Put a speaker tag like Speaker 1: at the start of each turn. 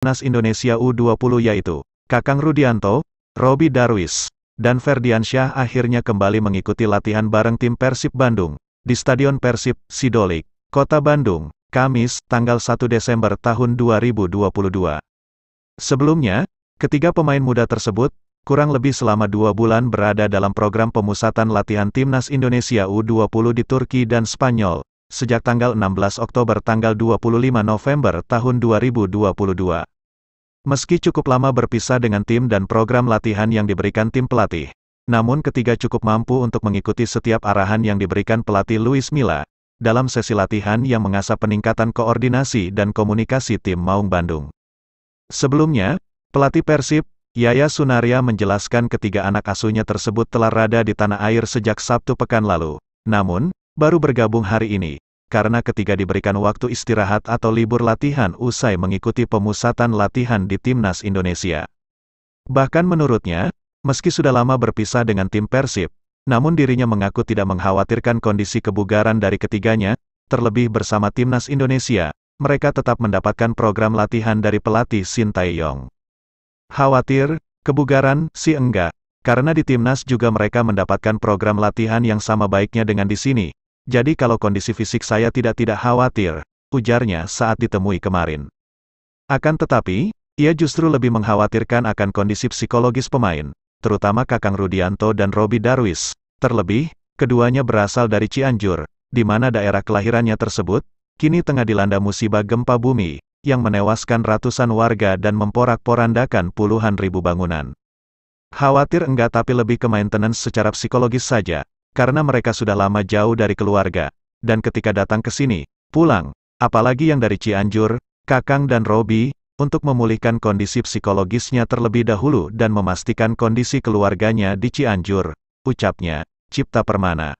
Speaker 1: Timnas Indonesia U20 yaitu Kakang Rudianto, Robi Darwis, dan Ferdiansyah akhirnya kembali mengikuti latihan bareng tim Persib Bandung di Stadion Persib Sidolik, Kota Bandung, Kamis, tanggal 1 Desember tahun 2022. Sebelumnya, ketiga pemain muda tersebut kurang lebih selama dua bulan berada dalam program pemusatan latihan Timnas Indonesia U20 di Turki dan Spanyol, sejak tanggal 16 Oktober tanggal 25 November tahun 2022. Meski cukup lama berpisah dengan tim dan program latihan yang diberikan tim pelatih, namun ketiga cukup mampu untuk mengikuti setiap arahan yang diberikan pelatih Luis Milla, dalam sesi latihan yang mengasah peningkatan koordinasi dan komunikasi tim Maung Bandung. Sebelumnya, pelatih Persib, Yaya Sunaria menjelaskan ketiga anak asuhnya tersebut telah rada di tanah air sejak Sabtu pekan lalu, namun, baru bergabung hari ini, karena ketika diberikan waktu istirahat atau libur latihan usai mengikuti pemusatan latihan di Timnas Indonesia. Bahkan menurutnya, meski sudah lama berpisah dengan tim Persib, namun dirinya mengaku tidak mengkhawatirkan kondisi kebugaran dari ketiganya, terlebih bersama Timnas Indonesia, mereka tetap mendapatkan program latihan dari pelatih Shin Tae-yong. Khawatir, kebugaran, si enggak, karena di Timnas juga mereka mendapatkan program latihan yang sama baiknya dengan di sini, jadi kalau kondisi fisik saya tidak-tidak khawatir, ujarnya saat ditemui kemarin. Akan tetapi, ia justru lebih mengkhawatirkan akan kondisi psikologis pemain, terutama Kakang Rudianto dan Robi Darwis. Terlebih, keduanya berasal dari Cianjur, di mana daerah kelahirannya tersebut, kini tengah dilanda musibah gempa bumi, yang menewaskan ratusan warga dan memporak-porandakan puluhan ribu bangunan. Khawatir enggak tapi lebih ke maintenance secara psikologis saja, karena mereka sudah lama jauh dari keluarga. Dan ketika datang ke sini, pulang, apalagi yang dari Cianjur, Kakang dan Robi, untuk memulihkan kondisi psikologisnya terlebih dahulu dan memastikan kondisi keluarganya di Cianjur, ucapnya, Cipta Permana.